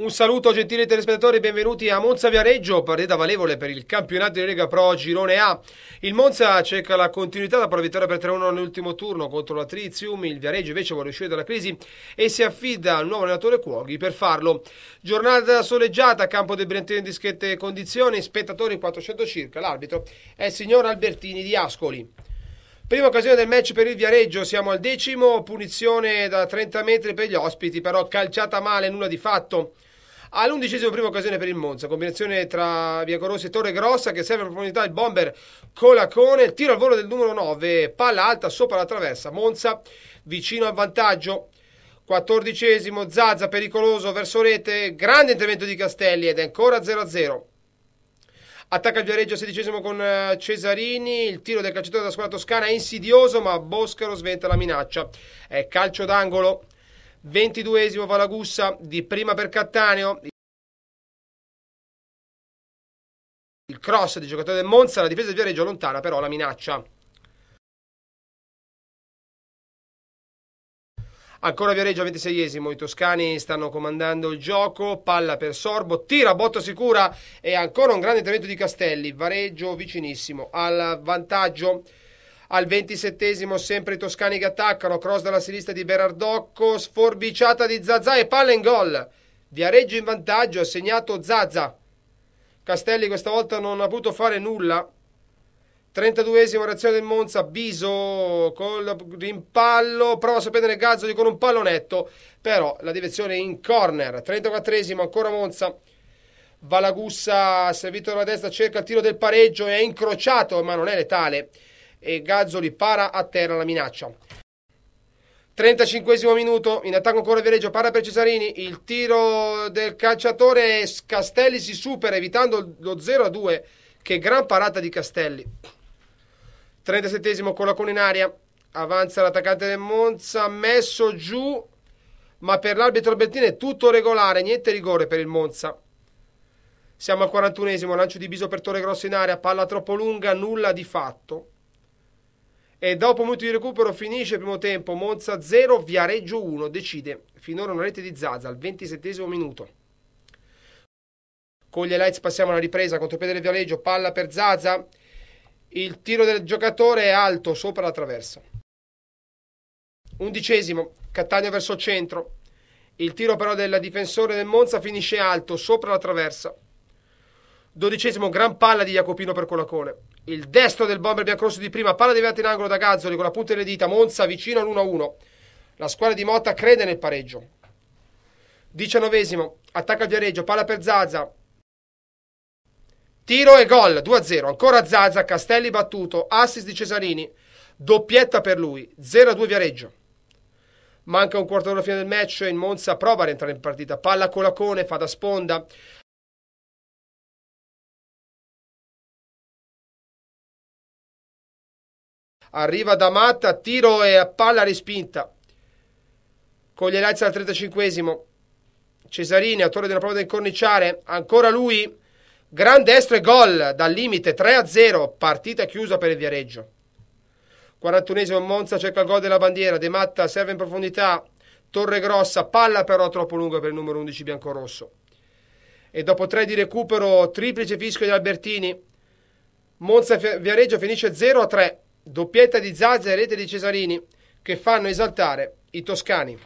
Un saluto gentili telespettatori benvenuti a Monza Viareggio, partita valevole per il campionato di Lega Pro Girone A. Il Monza cerca la continuità da la vittoria per 3-1 nell'ultimo turno contro la Trizium, il Viareggio invece vuole uscire dalla crisi e si affida al nuovo allenatore Cuoghi per farlo. Giornata soleggiata, campo del Brentino in discrete condizioni, spettatori 400 circa, l'arbitro è il signor Albertini di Ascoli. Prima occasione del match per il Viareggio, siamo al decimo, punizione da 30 metri per gli ospiti, però calciata male, nulla di fatto all'undicesimo prima occasione per il Monza, combinazione tra Via Corossi e Torre Grossa che serve per profondità il bomber Colacone, tiro al volo del numero 9, palla alta sopra la traversa, Monza vicino al vantaggio. Quattordicesimo, Zazza pericoloso verso rete, grande intervento di Castelli ed è ancora 0-0. Attacca il Viareggio al sedicesimo con eh, Cesarini, il tiro del calciatore della squadra toscana è insidioso ma Boscaro sventa la minaccia. È calcio d'angolo. 22esimo Valagussa di prima per Cattaneo. Il cross di giocatore del Monza, la difesa di Viareggio lontana però la minaccia. Ancora Viareggio 26esimo, i toscani stanno comandando il gioco, palla per Sorbo, tira, botta sicura e ancora un grande intervento di Castelli, Vareggio vicinissimo al vantaggio. Al 27 sempre i toscani che attaccano, cross dalla sinistra di Berardocco, sforbiciata di Zazza e palla in gol. Viareggio in vantaggio, ha segnato Zazza. Castelli questa volta non ha potuto fare nulla. 32esimo reazione del Monza, Biso col rimpallo, prova a sapere sorprendere Gazzoli con un pallonetto, però la direzione in corner. 34esimo ancora Monza. Valagussa servito dalla destra, cerca il tiro del pareggio, è incrociato ma non è letale e Gazzoli para a terra la minaccia. 35 minuto, in attacco ancora Viareggio, para per Cesarini, il tiro del calciatore Castelli si supera evitando lo 0-2, che gran parata di Castelli. 37 con la con in aria, avanza l'attaccante del Monza, messo giù, ma per l'arbitro Bettini è tutto regolare, niente rigore per il Monza. Siamo al 41esimo, lancio di Biso per Torre Grosso in aria, palla troppo lunga, nulla di fatto. E dopo minuti di recupero finisce il primo tempo, Monza 0, Viareggio 1, decide finora una rete di Zaza al 27 minuto. Con gli highlights passiamo alla ripresa, contropiede del Viareggio, palla per Zaza, il tiro del giocatore è alto sopra la traversa. Undicesimo, Cattaneo verso il centro, il tiro però del difensore del Monza finisce alto sopra la traversa. Dodicesimo, gran palla di Jacopino per Colacone. Il destro del bomber biancorosso di prima, palla deviata in angolo da Gazzoli con la punta delle dita, Monza vicino all'1-1. La squadra di Motta crede nel pareggio. Diciannovesimo, attacca il Viareggio, palla per Zaza. Tiro e gol, 2-0. Ancora Zaza, Castelli battuto, assist di Cesarini. Doppietta per lui, 0-2 Viareggio. Manca un quarto d'ora fine del match, il Monza prova a rientrare in partita. Palla Colacone, fa da sponda. arriva da matta, tiro e a palla respinta. Con gli Coglierazzi al 35esimo. Cesarini, autore della prova da incorniciare, ancora lui, gran destro e gol dal limite 3-0, partita chiusa per il Viareggio. 41esimo Monza cerca il gol della bandiera, De Matta serve in profondità, Torre Grossa, palla però troppo lunga per il numero 11 biancorosso. E dopo 3 di recupero, triplice fischio di Albertini, Monza Viareggio finisce 0-3 doppietta di Zazza e rete di Cesarini che fanno esaltare i toscani.